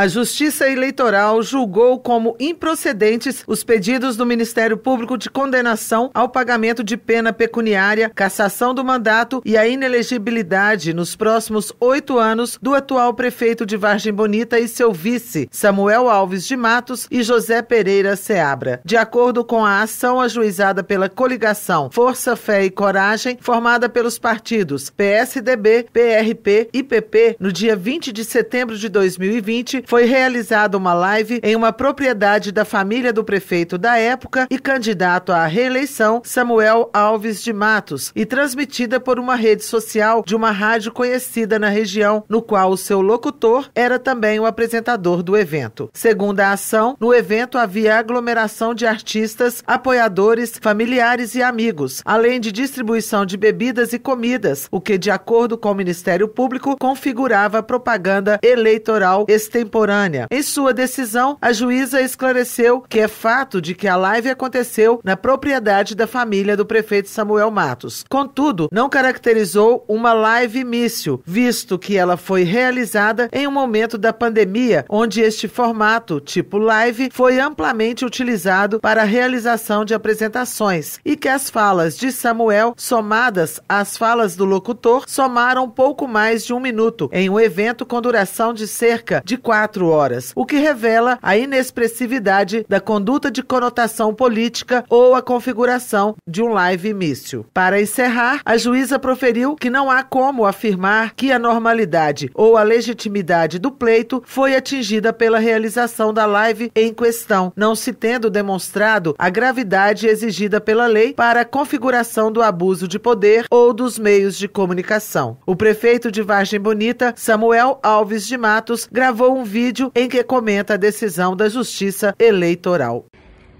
A Justiça Eleitoral julgou como improcedentes os pedidos do Ministério Público de condenação ao pagamento de pena pecuniária, cassação do mandato e a inelegibilidade nos próximos oito anos do atual prefeito de Vargem Bonita e seu vice, Samuel Alves de Matos e José Pereira Seabra. De acordo com a ação ajuizada pela coligação Força, Fé e Coragem, formada pelos partidos PSDB, PRP e PP, no dia 20 de setembro de 2020, foi realizada uma live em uma propriedade da família do prefeito da época e candidato à reeleição, Samuel Alves de Matos, e transmitida por uma rede social de uma rádio conhecida na região, no qual o seu locutor era também o apresentador do evento. Segundo a ação, no evento havia aglomeração de artistas, apoiadores, familiares e amigos, além de distribuição de bebidas e comidas, o que, de acordo com o Ministério Público, configurava propaganda eleitoral extemporânea contemporânea. Em sua decisão, a juíza esclareceu que é fato de que a live aconteceu na propriedade da família do prefeito Samuel Matos. Contudo, não caracterizou uma live míssil, visto que ela foi realizada em um momento da pandemia, onde este formato, tipo live, foi amplamente utilizado para a realização de apresentações e que as falas de Samuel, somadas às falas do locutor, somaram pouco mais de um minuto em um evento com duração de cerca de quatro 24 horas, o que revela a inexpressividade da conduta de conotação política ou a configuração de um live mício. Para encerrar, a juíza proferiu que não há como afirmar que a normalidade ou a legitimidade do pleito foi atingida pela realização da live em questão, não se tendo demonstrado a gravidade exigida pela lei para a configuração do abuso de poder ou dos meios de comunicação. O prefeito de Vargem Bonita, Samuel Alves de Matos, gravou um vídeo em que comenta a decisão da Justiça Eleitoral.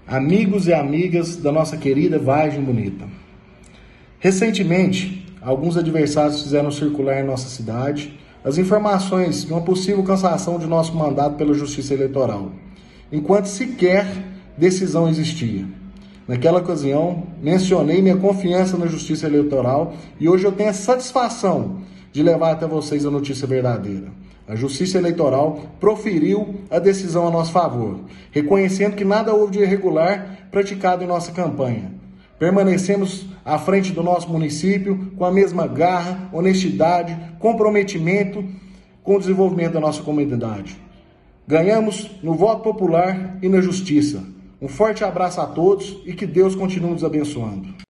Amigos e amigas da nossa querida Vagem Bonita. Recentemente, alguns adversários fizeram circular em nossa cidade as informações de uma possível cansação de nosso mandato pela Justiça Eleitoral, enquanto sequer decisão existia. Naquela ocasião, mencionei minha confiança na Justiça Eleitoral e hoje eu tenho a satisfação de levar até vocês a notícia verdadeira a Justiça Eleitoral proferiu a decisão a nosso favor, reconhecendo que nada houve de irregular praticado em nossa campanha. Permanecemos à frente do nosso município com a mesma garra, honestidade, comprometimento com o desenvolvimento da nossa comunidade. Ganhamos no voto popular e na justiça. Um forte abraço a todos e que Deus continue nos abençoando.